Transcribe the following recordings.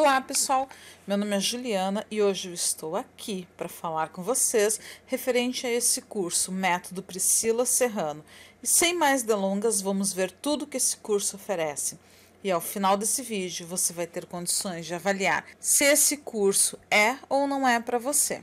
Olá pessoal, meu nome é Juliana e hoje eu estou aqui para falar com vocês referente a esse curso Método Priscila Serrano. E sem mais delongas, vamos ver tudo que esse curso oferece. E ao final desse vídeo você vai ter condições de avaliar se esse curso é ou não é para você.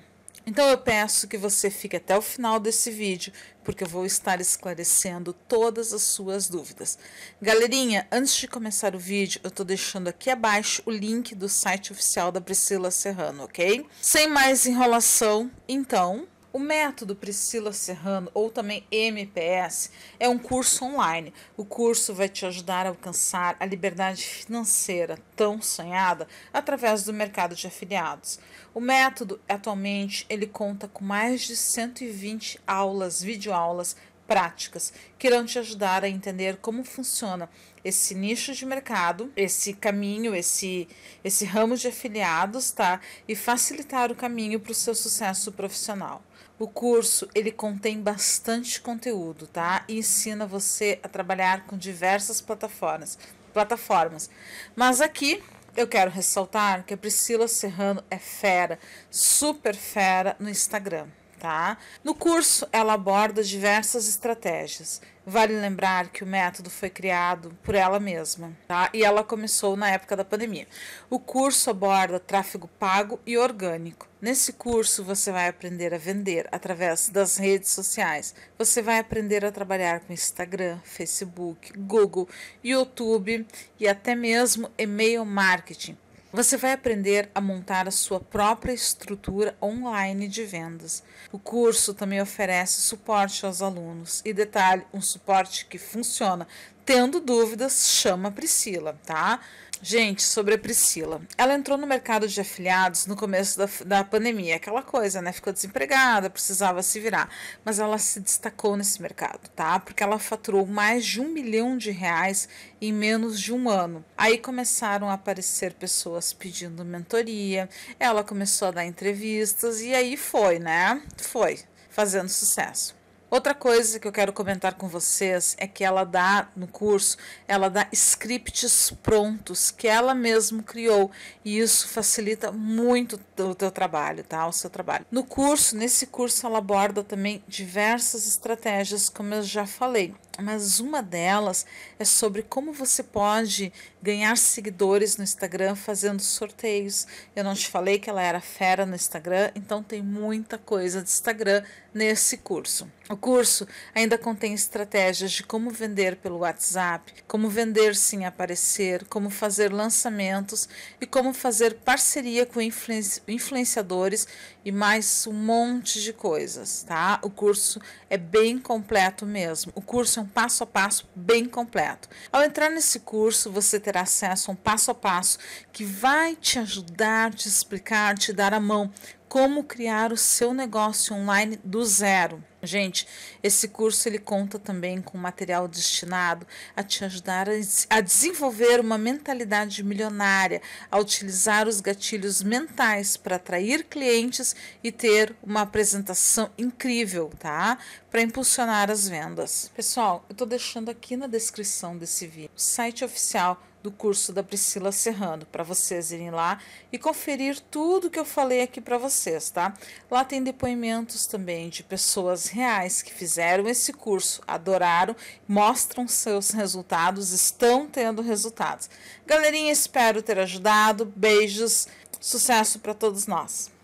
Então eu peço que você fique até o final desse vídeo, porque eu vou estar esclarecendo todas as suas dúvidas. Galerinha, antes de começar o vídeo, eu estou deixando aqui abaixo o link do site oficial da Priscila Serrano, ok? Sem mais enrolação, então o método Priscila Serrano, ou também MPS, é um curso online. O curso vai te ajudar a alcançar a liberdade financeira tão sonhada através do mercado de afiliados. O método atualmente ele conta com mais de 120 aulas, videoaulas práticas que irão te ajudar a entender como funciona esse nicho de mercado, esse caminho, esse, esse ramo de afiliados, tá? E facilitar o caminho para o seu sucesso profissional. O curso ele contém bastante conteúdo, tá? E ensina você a trabalhar com diversas plataformas, plataformas. Mas aqui eu quero ressaltar que a Priscila Serrano é fera, super fera no Instagram tá? No curso, ela aborda diversas estratégias. Vale lembrar que o método foi criado por ela mesma, tá? E ela começou na época da pandemia. O curso aborda tráfego pago e orgânico. Nesse curso, você vai aprender a vender através das redes sociais. Você vai aprender a trabalhar com Instagram, Facebook, Google, YouTube e até mesmo e-mail marketing você vai aprender a montar a sua própria estrutura online de vendas. O curso também oferece suporte aos alunos e detalhe, um suporte que funciona Tendo dúvidas, chama a Priscila, tá? Gente, sobre a Priscila. Ela entrou no mercado de afiliados no começo da, da pandemia, aquela coisa, né? Ficou desempregada, precisava se virar. Mas ela se destacou nesse mercado, tá? Porque ela faturou mais de um milhão de reais em menos de um ano. Aí começaram a aparecer pessoas pedindo mentoria, ela começou a dar entrevistas e aí foi, né? Foi fazendo sucesso. Outra coisa que eu quero comentar com vocês é que ela dá no curso, ela dá scripts prontos que ela mesma criou e isso facilita muito o teu trabalho, tá? O seu trabalho. No curso, nesse curso ela aborda também diversas estratégias, como eu já falei mas uma delas é sobre como você pode ganhar seguidores no Instagram fazendo sorteios. Eu não te falei que ela era fera no Instagram, então tem muita coisa de Instagram nesse curso. O curso ainda contém estratégias de como vender pelo WhatsApp, como vender sem aparecer, como fazer lançamentos e como fazer parceria com influenciadores e mais um monte de coisas, tá? O curso é bem completo mesmo. O curso é um um passo a passo bem completo. Ao entrar nesse curso, você terá acesso a um passo a passo que vai te ajudar, te explicar, te dar a mão como criar o seu negócio online do zero. Gente, esse curso ele conta também com material destinado a te ajudar a, desenvolver uma mentalidade milionária, a utilizar os gatilhos mentais para atrair clientes e ter uma apresentação incrível, tá? Para impulsionar as vendas. Pessoal, eu estou deixando aqui na descrição desse vídeo o site oficial do curso da Priscila Serrano, para vocês irem lá e conferir tudo que eu falei aqui para vocês, tá? Lá tem depoimentos também de pessoas reais que fizeram esse curso, adoraram, mostram seus resultados, estão tendo resultados. Galerinha, espero ter ajudado. Beijos, sucesso para todos nós.